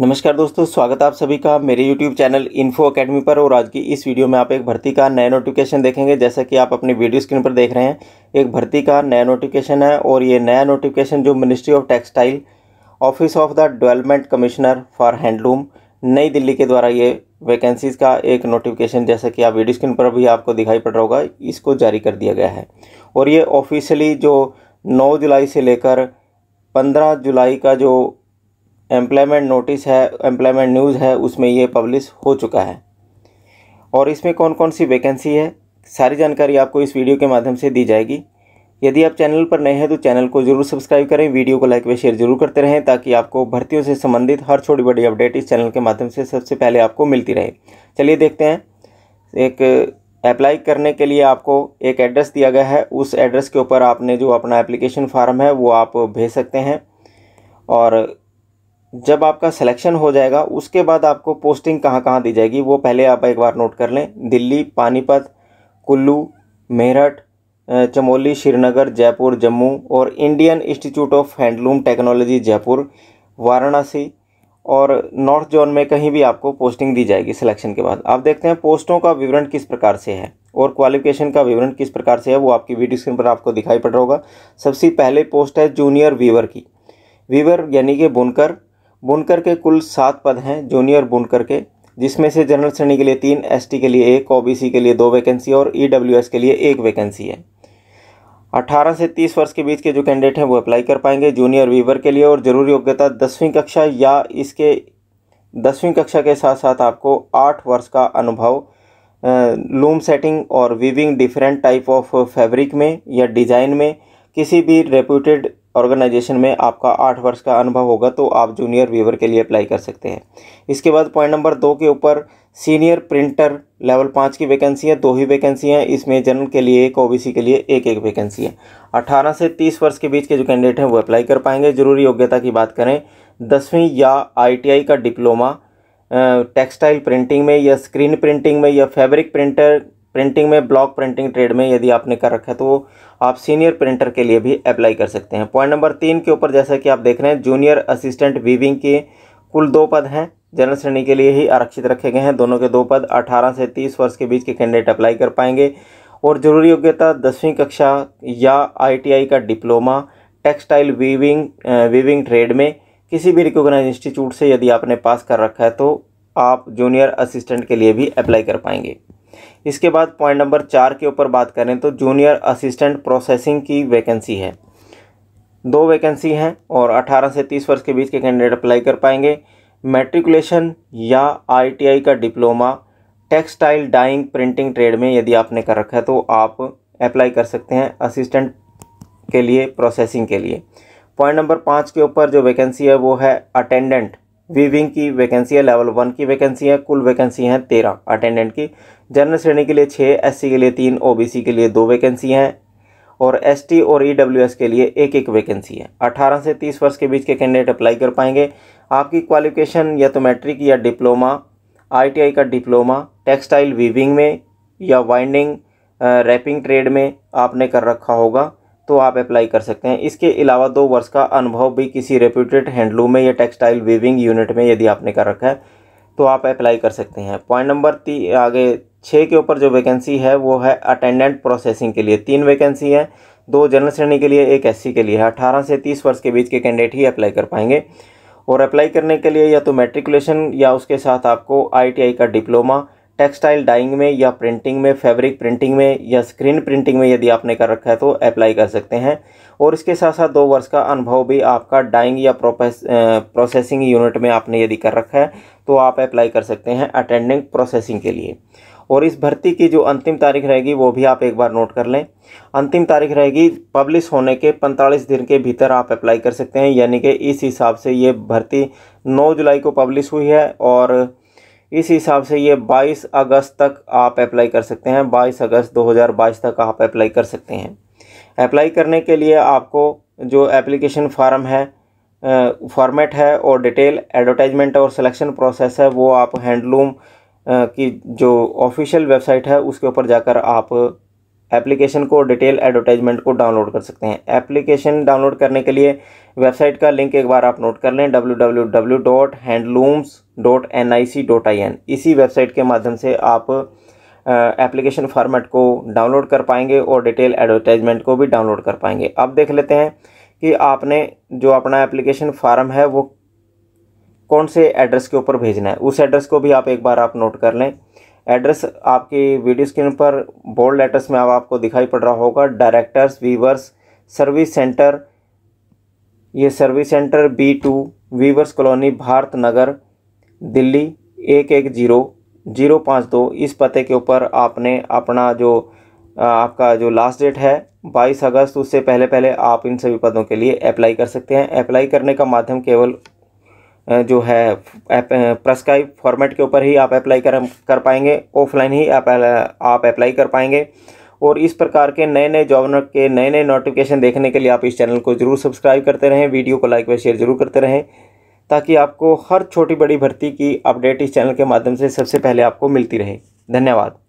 नमस्कार दोस्तों स्वागत आप सभी का मेरे YouTube चैनल इन्फो अकेडमी पर और आज की इस वीडियो में आप एक भर्ती का नया नोटिफिकेशन देखेंगे जैसा कि आप अपनी वीडियो स्क्रीन पर देख रहे हैं एक भर्ती का नया नोटिफिकेशन है और ये नया नोटिफिकेशन जो ministry of textile office of the development commissioner for handloom New Delhi के द्वारा ये वैकेंसीज़ का एक नोटिफिकेशन जैसा कि आप वीडियो स्क्रीन पर भी आपको दिखाई पड़ रहा होगा इसको जारी कर दिया गया है और ये ऑफिशियली जो नौ जुलाई से लेकर पंद्रह जुलाई का जो एम्प्लॉयमेंट नोटिस है एम्प्लॉयमेंट न्यूज़ है उसमें ये पब्लिश हो चुका है और इसमें कौन कौन सी वैकेंसी है सारी जानकारी आपको इस वीडियो के माध्यम से दी जाएगी यदि आप चैनल पर नए हैं तो चैनल को जरूर सब्सक्राइब करें वीडियो को लाइक व शेयर जरूर करते रहें ताकि आपको भर्तियों से संबंधित हर छोटी बड़ी अपडेट इस चैनल के माध्यम से सबसे पहले आपको मिलती रहे चलिए देखते हैं एक अप्लाई करने के लिए आपको एक एड्रेस दिया गया है उस एड्रेस के ऊपर आपने जो अपना एप्लीकेशन फार्म है वो आप भेज सकते हैं और जब आपका सिलेक्शन हो जाएगा उसके बाद आपको पोस्टिंग कहाँ कहाँ दी जाएगी वो पहले आप एक बार नोट कर लें दिल्ली पानीपत कुल्लू मेरठ चमोली श्रीनगर जयपुर जम्मू और Indian institute of handloom technology Jaipur Varanasi और नॉर्थ जोन में कहीं भी आपको पोस्टिंग दी जाएगी सिलेक्शन के बाद आप देखते हैं पोस्टों का विवरण किस प्रकार से है और क्वालिफिकेशन का विवरण किस प्रकार से है वो आपकी वीडियो स्क्रीन पर आपको दिखाई पड़ रहा होगा सबसे पहले पोस्ट है जूनियर वीवर की वीवर यानी कि बुनकर बुनकर के कुल सात पद हैं जूनियर बुनकर के जिसमें से जनरल श्रेणी के लिए तीन एसटी के लिए एक ओबीसी के लिए दो वैकेंसी और ईडब्ल्यूएस e के लिए एक वैकेंसी है 18 से 30 वर्ष के बीच के जो कैंडिडेट हैं वो अप्लाई कर पाएंगे जूनियर वीवर के लिए और जरूरी योग्यता दसवीं कक्षा या इसके दसवीं कक्षा के साथ साथ आपको आठ वर्ष का अनुभव लूम सेटिंग और weaving different type of fabric में या डिज़ाइन में किसी भी रेप्यूटेड ऑर्गेनाइजेशन में आपका आठ वर्ष का अनुभव होगा तो आप जूनियर वीवर के लिए अप्लाई कर सकते हैं इसके बाद पॉइंट नंबर दो के ऊपर सीनियर प्रिंटर लेवल पाँच की वैकेंसी है दो ही वैकेंसी हैं इसमें जनरल के लिए एक ओबीसी के लिए एक एक वैकेंसी है अठारह से तीस वर्ष के बीच के जो कैंडिडेट हैं वो अप्लाई कर पाएंगे जरूरी योग्यता की बात करें दसवीं या आईटीआई का डिप्लोमा टेक्सटाइल प्रिंटिंग में या स्क्रीन प्रिंटिंग में या फैब्रिक प्रिंटर प्रिंटिंग में ब्लॉक प्रिंटिंग ट्रेड में यदि आपने कर रखा है तो आप सीनियर प्रिंटर के लिए भी अप्लाई कर सकते हैं पॉइंट नंबर तीन के ऊपर जैसा कि आप देख रहे हैं जूनियर असिस्टेंट वीविंग के कुल दो पद हैं जनरल श्रेणी के लिए ही आरक्षित रखे गए हैं दोनों के दो पद 18 से 30 वर्ष के बीच के कैंडिडेट अप्लाई कर पाएंगे और जरूरी योग्यता दसवीं कक्षा या आईटीआई का diploma textile weaving weaving trade में किसी भी रिकोगनाइज इंस्टीट्यूट से यदि आपने पास कर रखा है तो आप जूनियर असिस्टेंट के लिए भी अप्लाई कर पाएंगे इसके बाद पॉइंट नंबर चार के ऊपर बात करें तो जूनियर असिस्टेंट प्रोसेसिंग की वैकेंसी है दो वैकेंसी हैं और 18 से 30 वर्ष के बीच के कैंडिडेट अप्लाई कर पाएंगे मेट्रिकुलेशन या आईटीआई का diploma textile dyeing printing trade में यदि आपने कर रखा है तो आप अप्लाई कर सकते हैं असिस्टेंट के लिए प्रोसेसिंग के लिए पॉइंट नंबर पाँच के ऊपर जो वैकेंसी है वो है अटेंडेंट वीविंग की वैकेंसी है लेवल वन की वैकेंसी है कुल वैकेंसी हैं तेरह अटेंडेंट की जनरल श्रेणी के लिए छः एस के लिए तीन ओ के लिए दो वैकेंसी हैं और एस और ई e के लिए एक एक वैकेंसी है अठारह से तीस वर्ष के बीच के कैंडिडेट अप्लाई कर पाएंगे आपकी क्वालिफिकेशन या तो मैट्रिक या डिप्लोमा आईटीआई का डिप्लोमा टेक्सटाइल वीविंग में या वाइंडिंग रैपिंग ट्रेड में आपने कर रखा होगा तो आप अप्लाई कर सकते हैं इसके अलावा दो वर्ष का अनुभव भी किसी रेप्यूटेड हैंडलूम में या टेक्सटाइल वीविंग यूनिट में यदि आपने कर रखा है तो आप अप्लाई कर सकते हैं पॉइंट नंबर ती आगे छः के ऊपर जो वैकेंसी है वो है अटेंडेंट प्रोसेसिंग के लिए तीन वैकेंसी हैं दो जनरल श्रेणी के लिए एक एससी के लिए है अठारह से तीस वर्ष के बीच के कैंडिडेट ही अप्लाई कर पाएंगे और अप्लाई करने के लिए या तो मेट्रिकुलेशन या उसके साथ आपको आईटीआई का डिप्लोमा टेक्सटाइल डाइंग में या प्रिंटिंग में फैब्रिक प्रिंटिंग में या स्क्रीन प्रिंटिंग में यदि आपने कर रखा है तो अप्लाई कर सकते हैं और इसके साथ साथ दो वर्ष का अनुभव भी आपका डाइंग या प्रोसेसिंग यूनिट में आपने यदि कर रखा है तो आप अप्लाई कर सकते हैं अटेंडिंग प्रोसेसिंग के लिए और इस भर्ती की जो अंतिम तारीख रहेगी वो भी आप एक बार नोट कर लें अंतिम तारीख रहेगी पब्लिश होने के 45 दिन के भीतर आप अप्लाई कर सकते हैं यानी कि इस हिसाब से ये भर्ती 9 जुलाई को पब्लिश हुई है और इस हिसाब से ये 22 अगस्त तक आप अप्लाई कर सकते हैं 22 अगस्त 2022 तक आप अप्लाई कर सकते हैं अप्लाई करने के लिए आपको जो एप्लीकेशन फार्म है फॉर्मेट है और डिटेल एडवर्टाइजमेंट और सिलेक्शन प्रोसेस है वो आप हैंडलूम की जो ऑफिशियल वेबसाइट है उसके ऊपर जाकर आप एप्लीकेशन को डिटेल एडवर्टाइजमेंट को डाउनलोड कर सकते हैं एप्लीकेशन डाउनलोड करने के लिए वेबसाइट का लिंक एक बार आप नोट कर लें www.handlooms.nic.in इसी वेबसाइट के माध्यम से आप एप्लीकेशन फॉर्मेट को डाउनलोड कर पाएंगे और डिटेल एडवर्टाइजमेंट को भी डाउनलोड कर पाएंगे अब देख लेते हैं कि आपने जो अपना एप्लीकेशन फार्म है वो कौन से एड्रेस के ऊपर भेजना है उस एड्रेस को भी आप एक बार आप नोट कर लें एड्रेस आपकी वीडियो स्क्रीन पर बोल्ड लेटर्स में अब आपको दिखाई पड़ रहा होगा डायरेक्टर्स वीवर्स सर्विस सेंटर ये service centre B two weavers colony Bharat Nagar Delhi एक एक जीरो जीरो पाँच दो इस पते के ऊपर आपने अपना जो आपका जो लास्ट डेट है 22 अगस्त उससे पहले पहले आप इन सभी पदों के लिए अप्लाई कर सकते हैं अप्लाई करने का माध्यम केवल जो है प्रस्क्राइब फॉर्मेट के ऊपर ही आप अप्लाई कर कर पाएंगे ऑफलाइन ही आप आप अप्लाई कर पाएंगे और इस प्रकार के नए नए जॉब के नए नए नोटिफिकेशन देखने के लिए आप इस चैनल को ज़रूर सब्सक्राइब करते रहें वीडियो को लाइक व शेयर ज़रूर करते रहें ताकि आपको हर छोटी बड़ी भर्ती की अपडेट इस चैनल के माध्यम से सबसे पहले आपको मिलती रहे धन्यवाद